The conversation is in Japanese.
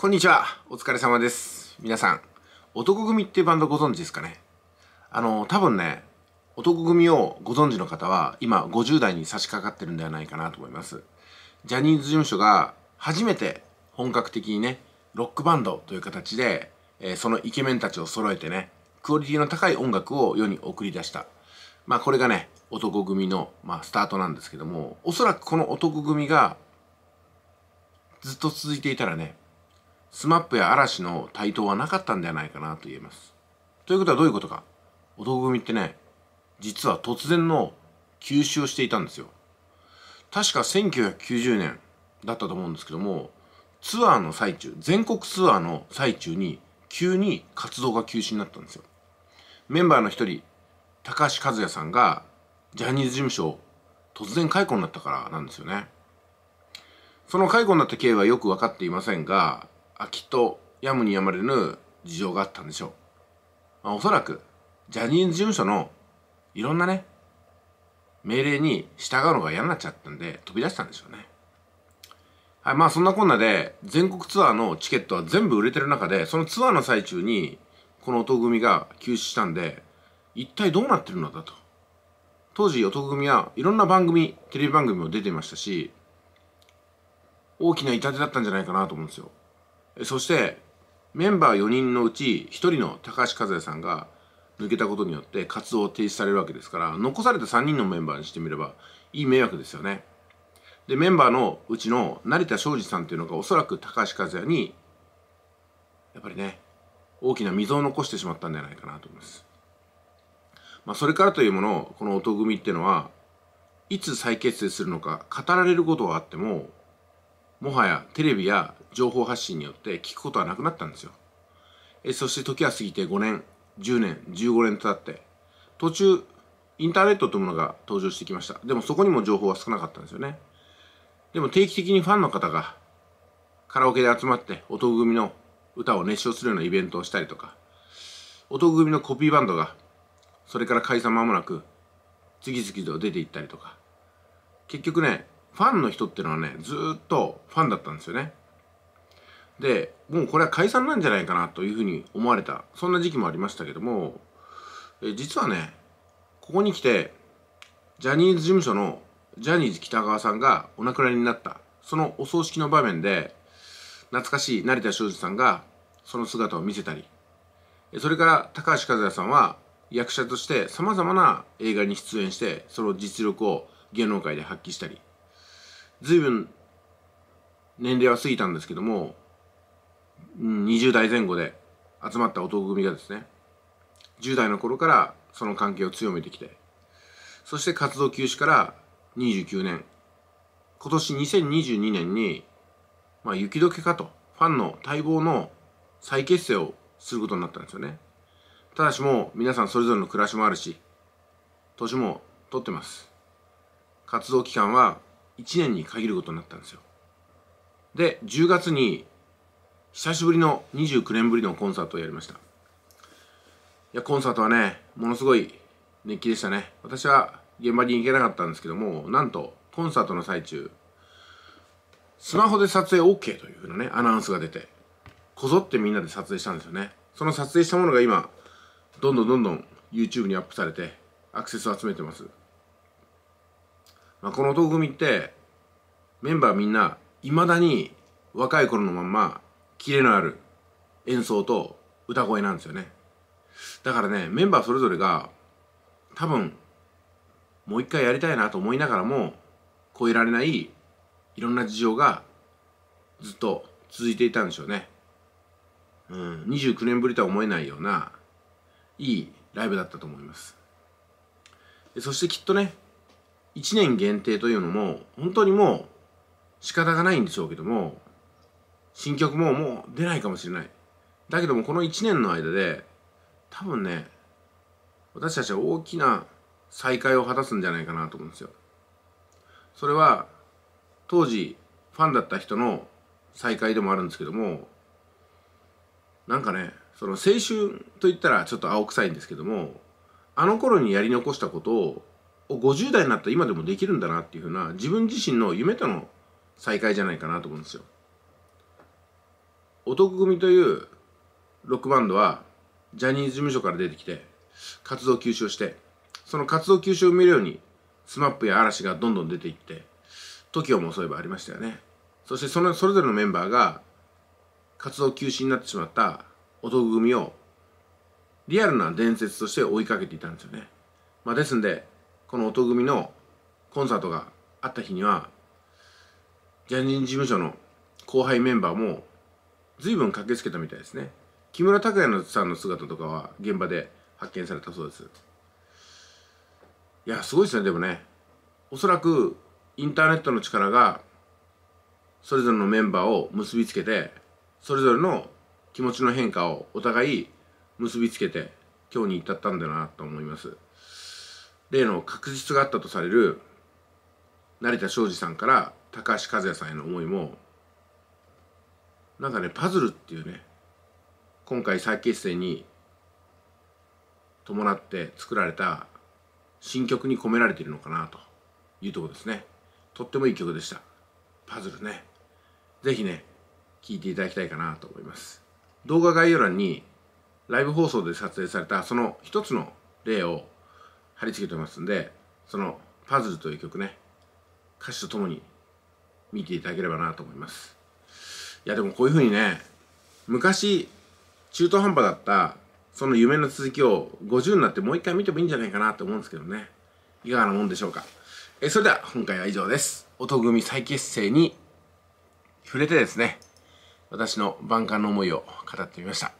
こんにちは。お疲れ様です。皆さん、男組っていうバンドご存知ですかねあの、多分ね、男組をご存知の方は、今50代に差し掛かってるんではないかなと思います。ジャニーズ事務所が初めて本格的にね、ロックバンドという形で、えー、そのイケメンたちを揃えてね、クオリティの高い音楽を世に送り出した。まあこれがね、男組の、まあ、スタートなんですけども、おそらくこの男組がずっと続いていたらね、スマップや嵐の台頭はなかったんではないかなと言えます。ということはどういうことか男組ってね実は突然の休止をしていたんですよ。確か1990年だったと思うんですけどもツアーの最中全国ツアーの最中に急に活動が休止になったんですよ。メンバーの一人高橋和也さんがジャニーズ事務所突然解雇になったからなんですよね。その解雇になった経緯はよく分かっていませんがあきっとやむにやまれぬ事情があったんでしょう、まあ、おそらくジャニーズ事務所のいろんなね命令に従うのが嫌になっちゃったんで飛び出したんでしょうねはいまあそんなこんなで全国ツアーのチケットは全部売れてる中でそのツアーの最中にこの音組が休止したんで一体どうなってるのだと当時音組はいろんな番組テレビ番組も出てましたし大きな痛手だったんじゃないかなと思うんですよそしてメンバー4人のうち1人の高橋和也さんが抜けたことによって活動を停止されるわけですから残された3人のメンバーにしてみればいい迷惑ですよね。でメンバーのうちの成田昭司さんっていうのがおそらく高橋和也にやっぱりね大きな溝を残してしまったんじゃないかなと思います。まあ、それからというものこの音組っていうのはいつ再結成するのか語られることはあってももはやテレビや情報発信によって聞くことはなくなったんですよ。えそして時は過ぎて5年、10年、15年と経って、途中、インターネットというものが登場してきました。でもそこにも情報は少なかったんですよね。でも定期的にファンの方がカラオケで集まって男組の歌を熱唱するようなイベントをしたりとか、男組のコピーバンドがそれから解散間もなく次々と出ていったりとか、結局ね、ファンの人っていうのはねずっとファンだったんですよねでもうこれは解散なんじゃないかなというふうに思われたそんな時期もありましたけどもえ実はねここに来てジャニーズ事務所のジャニーズ北川さんがお亡くなりになったそのお葬式の場面で懐かしい成田修二さんがその姿を見せたりそれから高橋和也さんは役者としてさまざまな映画に出演してその実力を芸能界で発揮したり随分年齢は過ぎたんですけども、うん、20代前後で集まった男組がですね10代の頃からその関係を強めてきてそして活動休止から29年今年2022年に、まあ、雪解けかとファンの待望の再結成をすることになったんですよねただしもう皆さんそれぞれの暮らしもあるし年も取ってます活動期間は1年に限ることになったんですよで10月に久しぶりの29年ぶりのコンサートをやりましたいやコンサートはねものすごい熱気でしたね私は現場に行けなかったんですけどもなんとコンサートの最中スマホで撮影 OK というふうなねアナウンスが出てこぞってみんなで撮影したんですよねその撮影したものが今どんどんどんどん YouTube にアップされてアクセスを集めてますまあ、この男組ってメンバーみんないまだに若い頃のまんまキレのある演奏と歌声なんですよねだからねメンバーそれぞれが多分もう一回やりたいなと思いながらも超えられないいろんな事情がずっと続いていたんでしょうねうん29年ぶりとは思えないようないいライブだったと思いますそしてきっとね1年限定というのも本当にもう仕方がないんでしょうけども新曲ももう出ないかもしれないだけどもこの1年の間で多分ね私たちは大きな再会を果たすんじゃないかなと思うんですよそれは当時ファンだった人の再会でもあるんですけどもなんかねその青春といったらちょっと青臭いんですけどもあの頃にやり残したことを50代になった今でもできるんだなっていうふうな自分自身の夢との再会じゃないかなと思うんですよ。男組というロックバンドはジャニーズ事務所から出てきて活動休止をしてその活動休止を埋めるように SMAP や嵐がどんどん出ていって TOKIO もそういえばありましたよねそしてそのそれぞれのメンバーが活動休止になってしまった男組をリアルな伝説として追いかけていたんですよね、まあ、ですんでこの音組のコンサートがあった日にはジャニーズ事務所の後輩メンバーも随分駆けつけたみたいですね木村拓哉のさんの姿とかは現場で発見されたそうですいやすごいですねでもねおそらくインターネットの力がそれぞれのメンバーを結びつけてそれぞれの気持ちの変化をお互い結びつけて今日に至ったんだなと思います。例の確実があったとされる成田昭司さんから高橋和也さんへの思いもなんかねパズルっていうね今回再結成に伴って作られた新曲に込められているのかなというとこですねとってもいい曲でしたパズルね是非ね聴いていただきたいかなと思います動画概要欄にライブ放送で撮影されたその一つの例を貼り付けてますんでその「パズル」という曲ね歌詞とともに見ていただければなと思いますいやでもこういう風にね昔中途半端だったその夢の続きを50になってもう一回見てもいいんじゃないかなと思うんですけどねいかがなもんでしょうかえそれでは今回は以上です音組再結成に触れてですね私の万感の思いを語ってみました